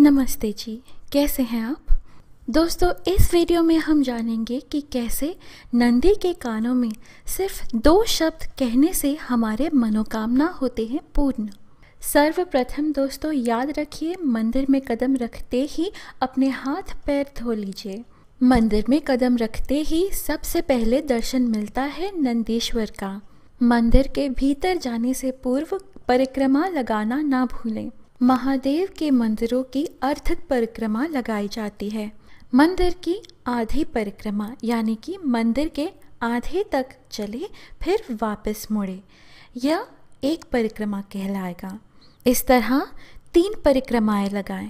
नमस्ते जी कैसे हैं आप दोस्तों इस वीडियो में हम जानेंगे कि कैसे नंदी के कानों में सिर्फ दो शब्द कहने से हमारे मनोकामना होते हैं पूर्ण सर्वप्रथम दोस्तों याद रखिए मंदिर में कदम रखते ही अपने हाथ पैर धो लीजिए मंदिर में कदम रखते ही सबसे पहले दर्शन मिलता है नंदीश्वर का मंदिर के भीतर जाने से पूर्व परिक्रमा लगाना ना भूलें महादेव के मंदिरों की अर्थक परिक्रमा लगाई जाती है मंदिर की आधी परिक्रमा यानी कि मंदिर के आधे तक चले फिर वापस मुड़े यह एक परिक्रमा कहलाएगा इस तरह तीन परिक्रमाएं लगाएं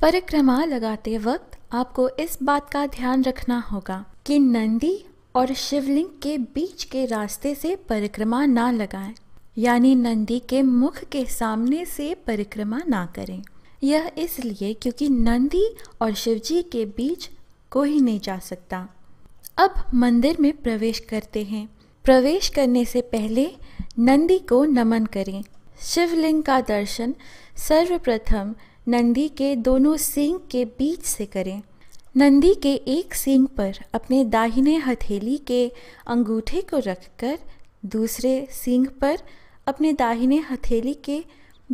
परिक्रमा लगाते वक्त आपको इस बात का ध्यान रखना होगा कि नंदी और शिवलिंग के बीच के रास्ते से परिक्रमा ना लगाएं यानी नंदी के मुख के सामने से परिक्रमा ना करें यह इसलिए क्योंकि नंदी और शिवजी के बीच कोई नहीं जा सकता अब मंदिर में प्रवेश करते हैं प्रवेश करने से पहले नंदी को नमन करें शिवलिंग का दर्शन सर्वप्रथम नंदी के दोनों सिंग के बीच से करें नंदी के एक सिंग पर अपने दाहिने हथेली के अंगूठे को रखकर दूसरे सींग पर अपने दाहिने हथेली के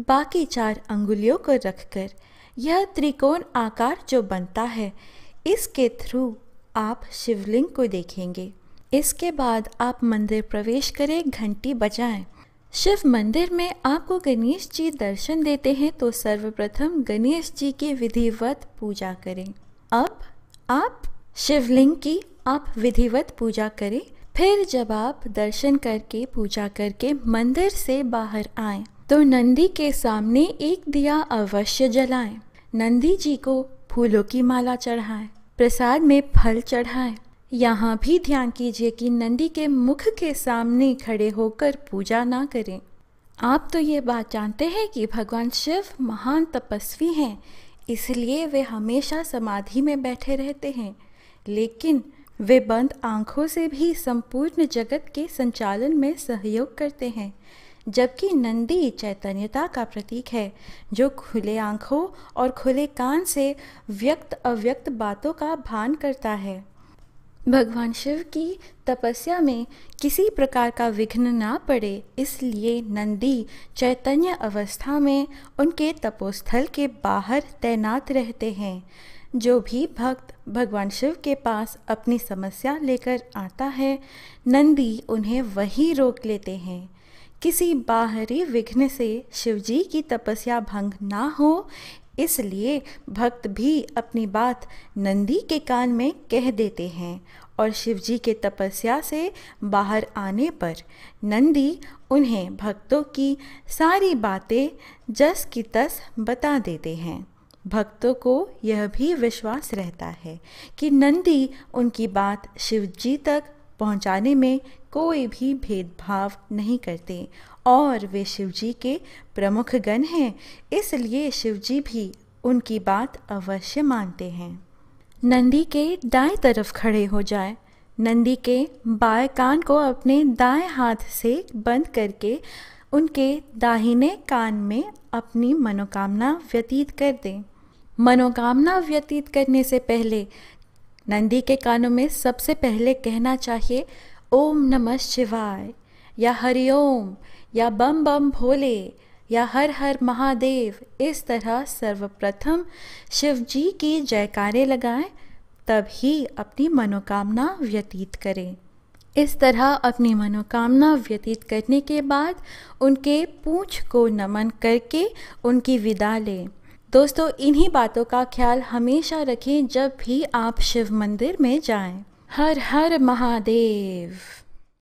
बाकी चार अंगुलियों को रखकर यह त्रिकोण आकार जो बनता है इसके थ्रू आप शिवलिंग को देखेंगे इसके बाद आप मंदिर प्रवेश करें घंटी बजाएं। शिव मंदिर में आपको गणेश जी दर्शन देते हैं तो सर्वप्रथम गणेश जी की विधिवत पूजा करें अब आप शिवलिंग की आप विधिवत पूजा करें फिर जब आप दर्शन करके पूजा करके मंदिर से बाहर आए तो नंदी के सामने एक दिया अवश्य जलाएं। नंदी जी को फूलों की माला चढ़ाएं, प्रसाद में फल चढ़ाएं। यहाँ भी ध्यान कीजिए कि नंदी के मुख के सामने खड़े होकर पूजा ना करें आप तो ये बात जानते हैं कि भगवान शिव महान तपस्वी हैं इसलिए वे हमेशा समाधि में बैठे रहते हैं लेकिन वे बंद आंखों से भी संपूर्ण जगत के संचालन में सहयोग करते हैं जबकि नंदी चैतन्यता का प्रतीक है जो खुले आंखों और खुले कान से व्यक्त अव्यक्त बातों का भान करता है भगवान शिव की तपस्या में किसी प्रकार का विघ्न ना पड़े इसलिए नंदी चैतन्य अवस्था में उनके तपोस्थल के बाहर तैनात रहते हैं जो भी भक्त भगवान शिव के पास अपनी समस्या लेकर आता है नंदी उन्हें वही रोक लेते हैं किसी बाहरी विघ्न से शिवजी की तपस्या भंग ना हो इसलिए भक्त भी अपनी बात नंदी के कान में कह देते हैं और शिवजी के तपस्या से बाहर आने पर नंदी उन्हें भक्तों की सारी बातें जस की तस बता देते हैं भक्तों को यह भी विश्वास रहता है कि नंदी उनकी बात शिवजी तक पहुंचाने में कोई भी भेदभाव नहीं करते और वे शिवजी के प्रमुख गण हैं इसलिए शिवजी भी उनकी बात अवश्य मानते हैं नंदी के दाएं तरफ खड़े हो जाए नंदी के बाएं कान को अपने दाएं हाथ से बंद करके उनके दाहिने कान में अपनी मनोकामना व्यतीत कर दें मनोकामना व्यतीत करने से पहले नंदी के कानों में सबसे पहले कहना चाहिए ओम नमः शिवाय या हरिओम या बम बम भोले या हर हर महादेव इस तरह सर्वप्रथम शिव जी की जयकारे लगाएं तब ही अपनी मनोकामना व्यतीत करें इस तरह अपनी मनोकामना व्यतीत करने के बाद उनके पूंछ को नमन करके उनकी विदा लें दोस्तों इन्हीं बातों का ख्याल हमेशा रखें जब भी आप शिव मंदिर में जाएं। हर हर महादेव